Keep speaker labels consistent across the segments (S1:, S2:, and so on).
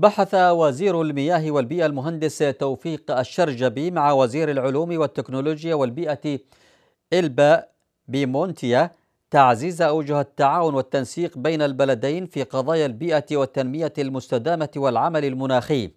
S1: بحث وزير المياه والبيئة المهندس توفيق الشرجبي مع وزير العلوم والتكنولوجيا والبيئة إلبا بيمونتيا تعزيز أوجه التعاون والتنسيق بين البلدين في قضايا البيئة والتنمية المستدامة والعمل المناخي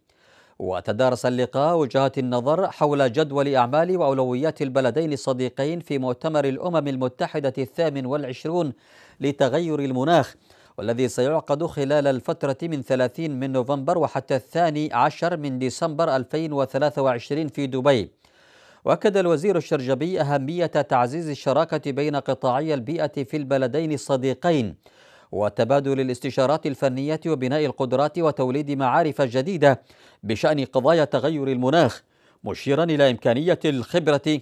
S1: وتدارس اللقاء وجهات النظر حول جدول أعمال وأولويات البلدين الصديقين في مؤتمر الأمم المتحدة الثامن والعشرون لتغير المناخ والذي سيعقد خلال الفترة من 30 من نوفمبر وحتى الثاني عشر من ديسمبر 2023 في دبي وأكد الوزير الشرجبي أهمية تعزيز الشراكة بين قطاعي البيئة في البلدين الصديقين وتبادل الاستشارات الفنية وبناء القدرات وتوليد معارف جديدة بشأن قضايا تغير المناخ مشيرا إلى إمكانية الخبرة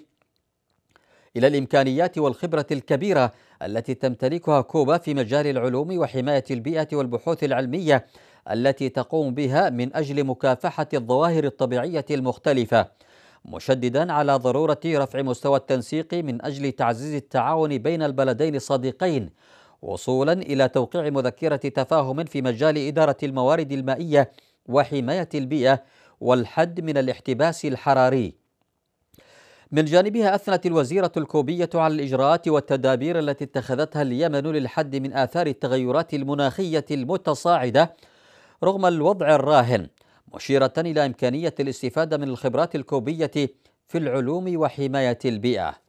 S1: إلى الإمكانيات والخبرة الكبيرة التي تمتلكها كوبا في مجال العلوم وحماية البيئة والبحوث العلمية التي تقوم بها من أجل مكافحة الظواهر الطبيعية المختلفة مشددا على ضرورة رفع مستوى التنسيق من أجل تعزيز التعاون بين البلدين الصديقين وصولا إلى توقيع مذكرة تفاهم في مجال إدارة الموارد المائية وحماية البيئة والحد من الاحتباس الحراري من جانبها أثنت الوزيرة الكوبية على الإجراءات والتدابير التي اتخذتها اليمن للحد من آثار التغيرات المناخية المتصاعدة رغم الوضع الراهن مشيرة إلى إمكانية الاستفادة من الخبرات الكوبية في العلوم وحماية البيئة